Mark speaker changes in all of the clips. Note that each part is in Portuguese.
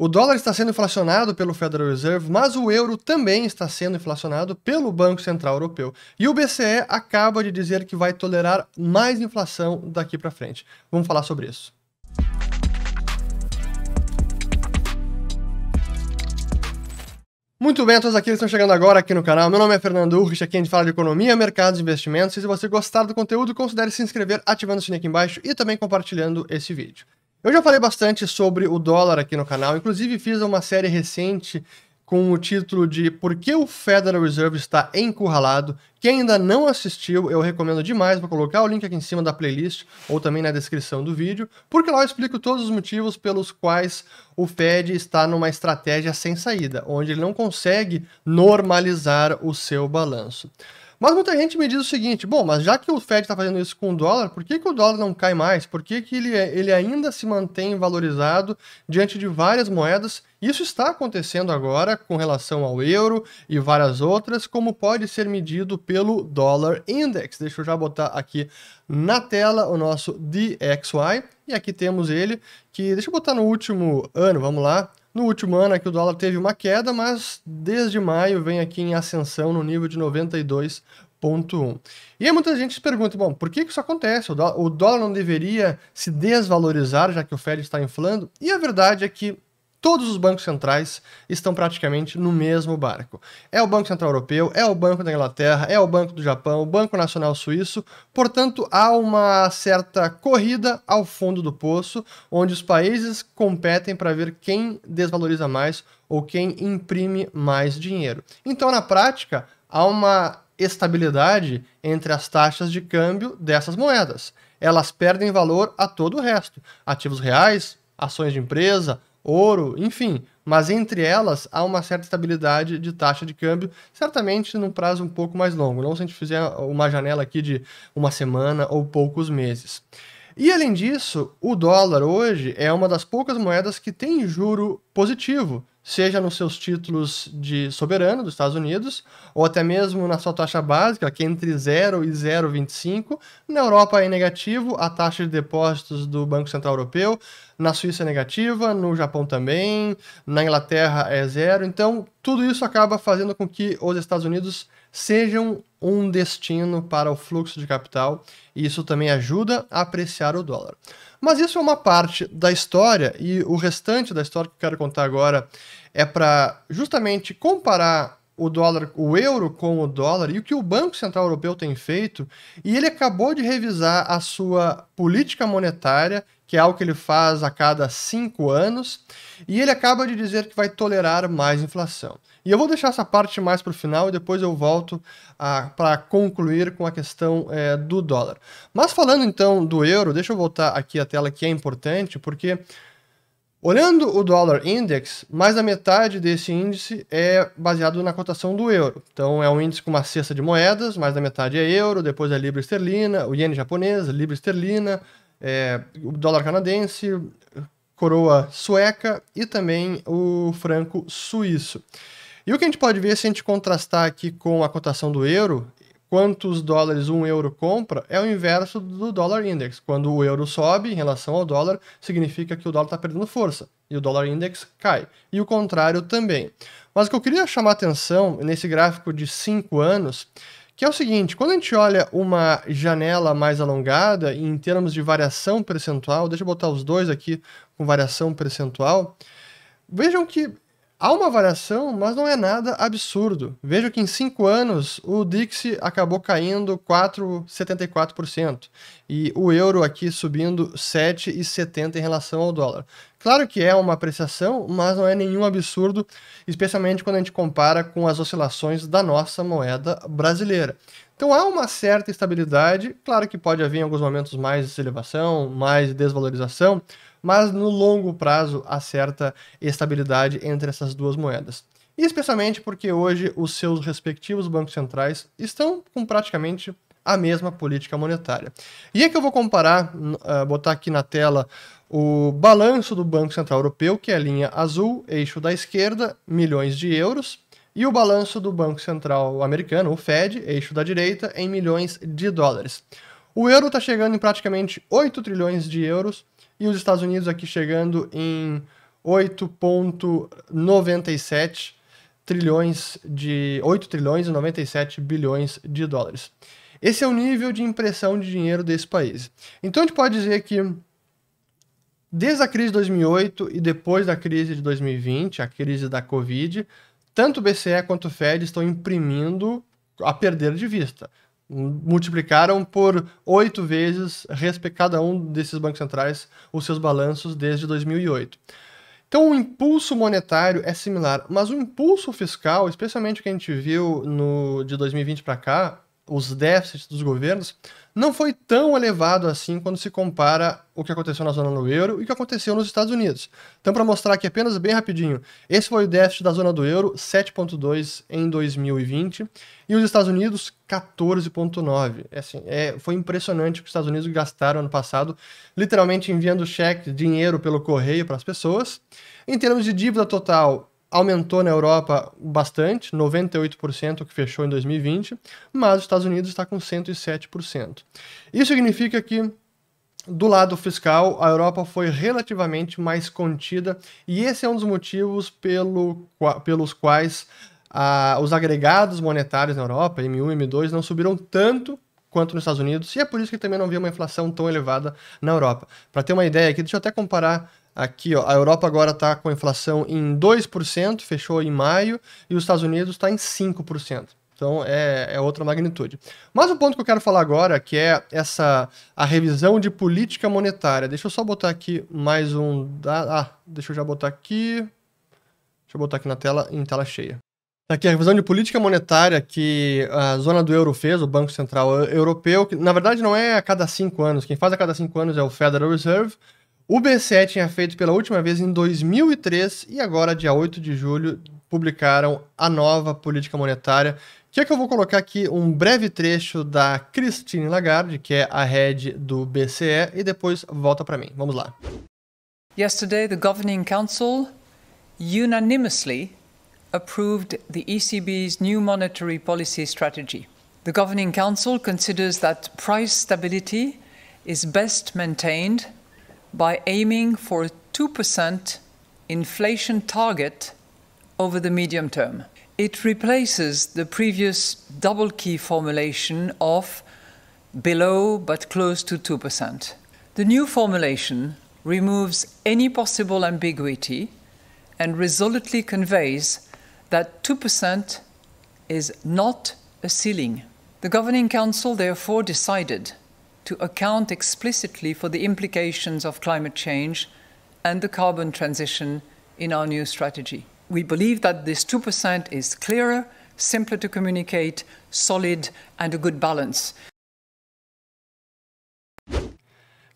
Speaker 1: O dólar está sendo inflacionado pelo Federal Reserve, mas o euro também está sendo inflacionado pelo Banco Central Europeu. E o BCE acaba de dizer que vai tolerar mais inflação daqui para frente. Vamos falar sobre isso. Muito bem, todos aqueles que estão chegando agora aqui no canal. Meu nome é Fernando Urrich, aqui a gente fala de economia, mercados e investimentos. E se você gostar do conteúdo, considere se inscrever ativando o sininho aqui embaixo e também compartilhando esse vídeo. Eu já falei bastante sobre o dólar aqui no canal, inclusive fiz uma série recente com o título de Por que o Federal Reserve está encurralado. Quem ainda não assistiu, eu recomendo demais, vou colocar o link aqui em cima da playlist ou também na descrição do vídeo, porque lá eu explico todos os motivos pelos quais o Fed está numa estratégia sem saída, onde ele não consegue normalizar o seu balanço. Mas muita gente me diz o seguinte: bom, mas já que o Fed está fazendo isso com o dólar, por que, que o dólar não cai mais? Por que, que ele, é, ele ainda se mantém valorizado diante de várias moedas? Isso está acontecendo agora com relação ao euro e várias outras, como pode ser medido pelo dólar index. Deixa eu já botar aqui na tela o nosso DXY. E aqui temos ele, que deixa eu botar no último ano, vamos lá. No último ano aqui é o dólar teve uma queda, mas desde maio vem aqui em ascensão no nível de 92,1. E aí muita gente se pergunta, bom, por que, isso acontece? O dólar, o dólar não deveria se desvalorizar já que o Fed está inflando? E a verdade é que Todos os bancos centrais estão praticamente no mesmo barco. É o Banco Central Europeu, é o Banco da Inglaterra, é o Banco do Japão, o Banco Nacional Suíço. Portanto, há uma certa corrida ao fundo do poço, onde os países competem para ver quem desvaloriza mais ou quem imprime mais dinheiro. Então, na prática, há uma estabilidade entre as taxas de câmbio dessas moedas. Elas perdem valor a todo o resto. Ativos reais, ações de empresa, ouro, enfim. Mas entre elas há uma certa estabilidade de taxa de câmbio, certamente num prazo um pouco mais longo, não se a gente fizer uma janela aqui de uma semana ou poucos meses. E além disso, o dólar hoje é uma das poucas moedas que tem juro positivo, seja nos seus títulos de soberano dos Estados Unidos, ou até mesmo na sua taxa básica, que é entre 0 e 0,25. Na Europa é negativo, a taxa de depósitos do Banco Central Europeu, na Suíça é negativa, no Japão também, na Inglaterra é zero. Então, tudo isso acaba fazendo com que os Estados Unidos sejam um destino para o fluxo de capital, e isso também ajuda a apreciar o dólar. Mas isso é uma parte da história, e o restante da história que eu quero contar agora é para justamente comparar o dólar, o euro com o dólar e o que o Banco Central Europeu tem feito, e ele acabou de revisar a sua política monetária, que é algo que ele faz a cada cinco anos, e ele acaba de dizer que vai tolerar mais inflação. E eu vou deixar essa parte mais para o final e depois eu volto ah, para concluir com a questão é, do dólar. Mas falando então do euro, deixa eu voltar aqui a tela que é importante, porque Olhando o dólar index, mais da metade desse índice é baseado na cotação do euro. Então é um índice com uma cesta de moedas, mais da metade é euro, depois é libra esterlina, o iene japonês, libra esterlina, é, o dólar canadense, coroa sueca e também o franco suíço. E o que a gente pode ver se a gente contrastar aqui com a cotação do euro quantos dólares um euro compra é o inverso do dólar index. Quando o euro sobe em relação ao dólar, significa que o dólar está perdendo força e o dólar index cai. E o contrário também. Mas o que eu queria chamar atenção nesse gráfico de 5 anos, que é o seguinte, quando a gente olha uma janela mais alongada em termos de variação percentual, deixa eu botar os dois aqui com variação percentual, vejam que Há uma variação, mas não é nada absurdo. Veja que em cinco anos o Dixie acabou caindo 4,74% e o euro aqui subindo 7,70 em relação ao dólar. Claro que é uma apreciação, mas não é nenhum absurdo, especialmente quando a gente compara com as oscilações da nossa moeda brasileira. Então há uma certa estabilidade, claro que pode haver em alguns momentos mais elevação, mais desvalorização, mas no longo prazo há certa estabilidade entre essas duas moedas. Especialmente porque hoje os seus respectivos bancos centrais estão com praticamente a mesma política monetária. E é que eu vou comparar, ah, botar aqui na tela o balanço do Banco Central Europeu, que é a linha azul, eixo da esquerda, milhões de euros, e o balanço do Banco Central americano, o Fed, eixo da direita, em milhões de dólares. O euro está chegando em praticamente 8 trilhões de euros e os Estados Unidos aqui chegando em 8,97 trilhões de 8 trilhões e 97 bilhões de dólares. Esse é o nível de impressão de dinheiro desse país. Então a gente pode dizer que desde a crise de 2008 e depois da crise de 2020, a crise da Covid, tanto o BCE quanto o Fed estão imprimindo a perder de vista. Multiplicaram por oito vezes, cada um desses bancos centrais, os seus balanços desde 2008. Então, o impulso monetário é similar, mas o impulso fiscal, especialmente o que a gente viu no, de 2020 para cá, os déficits dos governos, não foi tão elevado assim quando se compara o que aconteceu na zona do euro e o que aconteceu nos Estados Unidos. Então, para mostrar aqui apenas bem rapidinho, esse foi o déficit da zona do euro, 7,2 em 2020, e os Estados Unidos, 14,9. É assim, é, foi impressionante o que os Estados Unidos gastaram ano passado, literalmente enviando cheque, dinheiro pelo correio para as pessoas. Em termos de dívida total, aumentou na Europa bastante, 98% que fechou em 2020, mas os Estados Unidos está com 107%. Isso significa que do lado fiscal, a Europa foi relativamente mais contida, e esse é um dos motivos pelo, pelos quais ah, os agregados monetários na Europa, M1 e M2, não subiram tanto quanto nos Estados Unidos, e é por isso que também não havia uma inflação tão elevada na Europa. Para ter uma ideia aqui, deixa eu até comparar Aqui, ó, a Europa agora está com inflação em 2%, fechou em maio, e os Estados Unidos está em 5%. Então é, é, outra magnitude. Mas o ponto que eu quero falar agora, que é essa a revisão de política monetária. Deixa eu só botar aqui mais um. Ah, deixa eu já botar aqui. Deixa eu botar aqui na tela em tela cheia. Tá aqui a revisão de política monetária que a zona do euro fez, o Banco Central Europeu, que na verdade não é a cada cinco anos, quem faz a cada cinco anos é o Federal Reserve, o BCE tinha feito pela última vez em 2003 e agora, dia 8 de julho, publicaram a nova política monetária, que é que eu vou colocar aqui um breve trecho da Christine Lagarde, que é a head do BCE, e depois volta para mim. Vamos lá. Yesterday, the Governing Council
Speaker 2: unanimously approved the ECB's new monetary policy strategy. The Governing Council considers that price stability is best maintained by aiming for a 2% inflation target over the medium term. It replaces the previous double key formulation of below but close to 2%. The new formulation removes any possible ambiguity and resolutely conveys that 2% is not a ceiling. The Governing Council therefore decided to account explicitly for the implications of climate change and the carbon transition in our new strategy. We believe that this 2% is clearer, simpler to communicate, solid, and a good balance.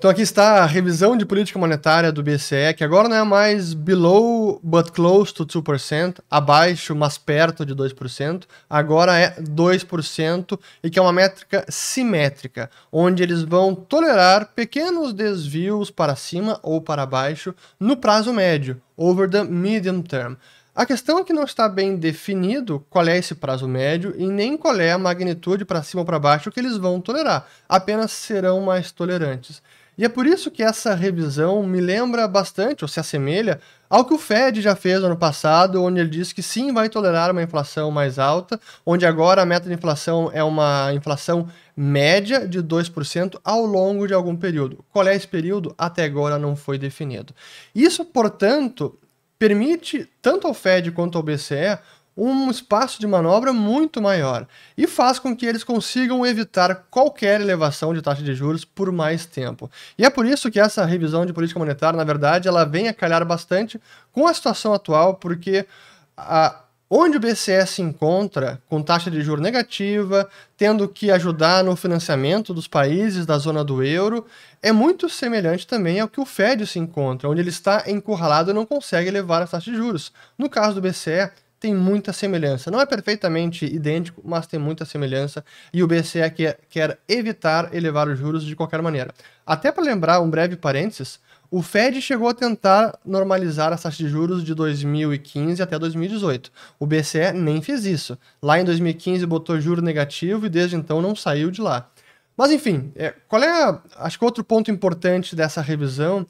Speaker 1: Então aqui está a revisão de política monetária do BCE, que agora não é mais below but close to 2%, abaixo, mas perto de 2%, agora é 2% e que é uma métrica simétrica, onde eles vão tolerar pequenos desvios para cima ou para baixo no prazo médio, over the medium term. A questão é que não está bem definido qual é esse prazo médio e nem qual é a magnitude para cima ou para baixo que eles vão tolerar, apenas serão mais tolerantes. E é por isso que essa revisão me lembra bastante, ou se assemelha, ao que o Fed já fez ano passado, onde ele disse que sim vai tolerar uma inflação mais alta, onde agora a meta de inflação é uma inflação média de 2% ao longo de algum período. Qual é esse período? Até agora não foi definido. Isso, portanto, permite tanto ao Fed quanto ao BCE um espaço de manobra muito maior e faz com que eles consigam evitar qualquer elevação de taxa de juros por mais tempo. E é por isso que essa revisão de política monetária, na verdade, ela vem a calhar bastante com a situação atual, porque a, onde o BCE se encontra com taxa de juro negativa, tendo que ajudar no financiamento dos países da zona do euro, é muito semelhante também ao que o Fed se encontra, onde ele está encurralado e não consegue elevar a taxa de juros. No caso do BCE, tem muita semelhança. Não é perfeitamente idêntico, mas tem muita semelhança. E o BCE é quer, é, quer evitar elevar os juros de qualquer maneira. Até para lembrar, um breve parênteses, o Fed chegou a tentar normalizar as taxas de juros de 2015 até 2018. O BCE nem fez isso. Lá em 2015 botou juro negativo e desde então não saiu de lá. Mas enfim, é, qual é. A, acho que outro ponto importante dessa revisão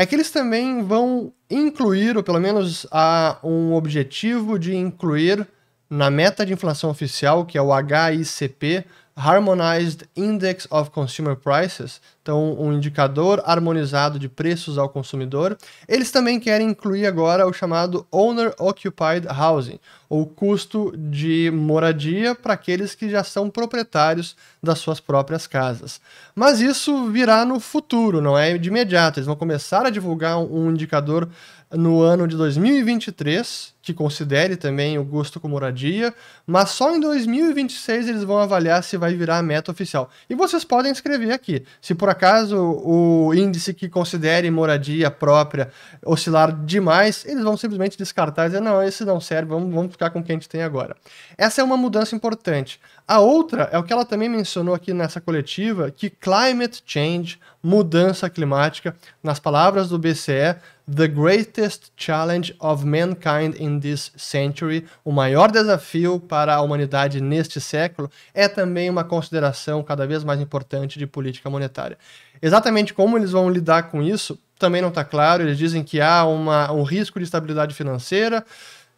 Speaker 1: é que eles também vão incluir, ou pelo menos há um objetivo de incluir na meta de inflação oficial, que é o HICP, Harmonized Index of Consumer Prices, então um indicador harmonizado de preços ao consumidor. Eles também querem incluir agora o chamado Owner Occupied Housing, ou custo de moradia para aqueles que já são proprietários das suas próprias casas. Mas isso virá no futuro, não é de imediato. Eles vão começar a divulgar um indicador no ano de 2023 que considere também o gosto com moradia, mas só em 2026 eles vão avaliar se vai virar a meta oficial. E vocês podem escrever aqui, se por acaso o índice que considere moradia própria oscilar demais, eles vão simplesmente descartar e dizer, não, esse não serve, vamos, vamos ficar com o que a gente tem agora. Essa é uma mudança importante. A outra é o que ela também mencionou aqui nessa coletiva, que climate change, mudança climática, nas palavras do BCE, The Greatest Challenge of Mankind in This Century, o maior desafio para a humanidade neste século, é também uma consideração cada vez mais importante de política monetária. Exatamente como eles vão lidar com isso também não está claro. Eles dizem que há uma, um risco de estabilidade financeira,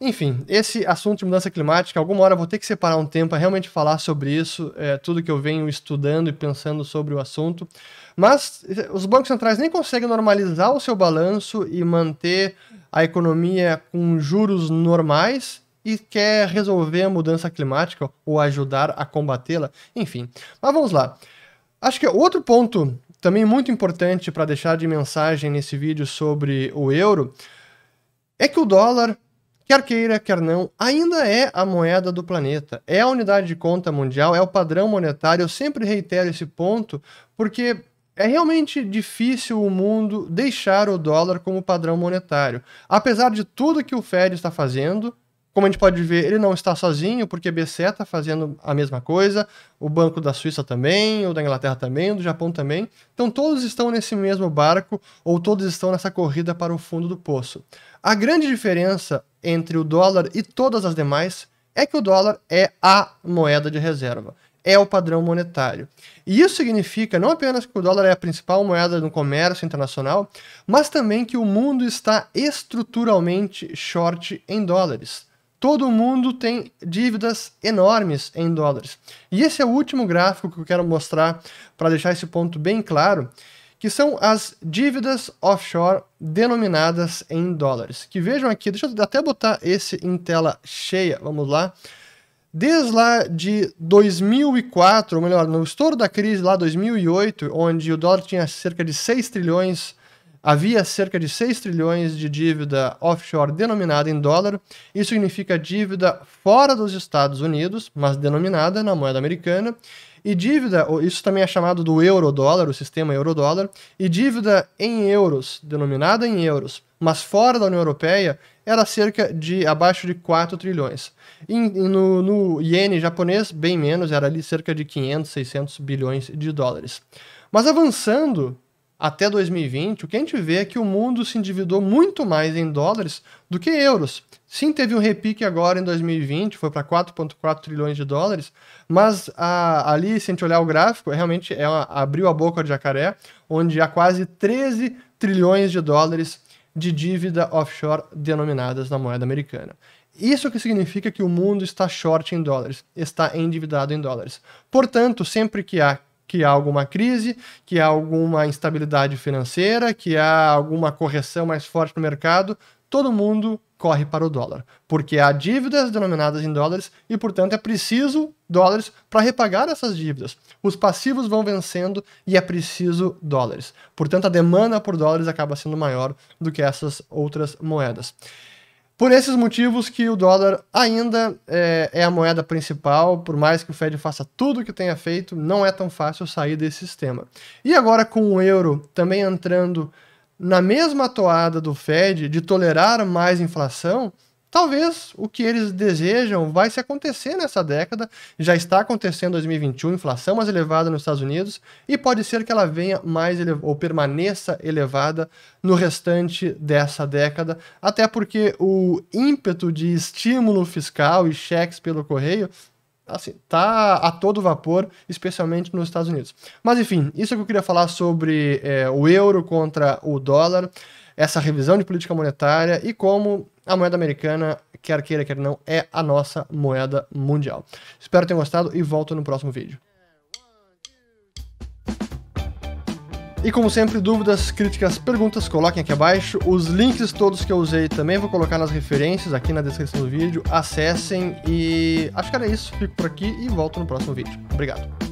Speaker 1: enfim, esse assunto de mudança climática, alguma hora eu vou ter que separar um tempo para realmente falar sobre isso, é, tudo que eu venho estudando e pensando sobre o assunto. Mas eh, os bancos centrais nem conseguem normalizar o seu balanço e manter a economia com juros normais e quer resolver a mudança climática ou ajudar a combatê-la, enfim. Mas vamos lá. Acho que outro ponto também muito importante para deixar de mensagem nesse vídeo sobre o euro é que o dólar Quer queira, quer não, ainda é a moeda do planeta. É a unidade de conta mundial, é o padrão monetário. Eu sempre reitero esse ponto, porque é realmente difícil o mundo deixar o dólar como padrão monetário. Apesar de tudo que o Fed está fazendo, como a gente pode ver, ele não está sozinho, porque a BCE está fazendo a mesma coisa, o Banco da Suíça também, o da Inglaterra também, o do Japão também. Então todos estão nesse mesmo barco, ou todos estão nessa corrida para o fundo do poço. A grande diferença entre o dólar e todas as demais é que o dólar é a moeda de reserva, é o padrão monetário. E isso significa não apenas que o dólar é a principal moeda no comércio internacional, mas também que o mundo está estruturalmente short em dólares. Todo mundo tem dívidas enormes em dólares. E esse é o último gráfico que eu quero mostrar para deixar esse ponto bem claro que são as dívidas offshore denominadas em dólares. Que vejam aqui, deixa eu até botar esse em tela cheia, vamos lá. Desde lá de 2004, ou melhor, no estouro da crise lá 2008, onde o dólar tinha cerca de 6 trilhões, havia cerca de 6 trilhões de dívida offshore denominada em dólar. Isso significa dívida fora dos Estados Unidos, mas denominada na moeda americana e dívida, isso também é chamado do eurodólar, o sistema eurodólar, e dívida em euros, denominada em euros, mas fora da União Europeia, era cerca de abaixo de 4 trilhões. E no, no iene japonês, bem menos, era ali cerca de 500, 600 bilhões de dólares. Mas avançando até 2020, o que a gente vê é que o mundo se endividou muito mais em dólares do que euros. Sim, teve um repique agora em 2020, foi para 4,4 trilhões de dólares, mas a, ali, se a gente olhar o gráfico, é realmente é abriu a boca de jacaré, onde há quase 13 trilhões de dólares de dívida offshore denominadas na moeda americana. Isso que significa que o mundo está short em dólares, está endividado em dólares. Portanto, sempre que há que há alguma crise, que há alguma instabilidade financeira, que há alguma correção mais forte no mercado, todo mundo corre para o dólar, porque há dívidas denominadas em dólares e, portanto, é preciso dólares para repagar essas dívidas. Os passivos vão vencendo e é preciso dólares. Portanto, a demanda por dólares acaba sendo maior do que essas outras moedas. Por esses motivos que o dólar ainda é, é a moeda principal, por mais que o Fed faça tudo o que tenha feito, não é tão fácil sair desse sistema. E agora com o euro também entrando na mesma toada do Fed de tolerar mais inflação, Talvez o que eles desejam vai se acontecer nessa década, já está acontecendo em 2021, inflação mais elevada nos Estados Unidos, e pode ser que ela venha mais ou permaneça elevada no restante dessa década, até porque o ímpeto de estímulo fiscal e cheques pelo correio assim, tá a todo vapor, especialmente nos Estados Unidos. Mas enfim, isso é que eu queria falar sobre é, o euro contra o dólar, essa revisão de política monetária e como a moeda americana, quer queira, quer não, é a nossa moeda mundial. Espero que tenham gostado e volto no próximo vídeo. E como sempre, dúvidas, críticas, perguntas, coloquem aqui abaixo. Os links todos que eu usei também vou colocar nas referências aqui na descrição do vídeo. Acessem e acho que era isso. Fico por aqui e volto no próximo vídeo. Obrigado.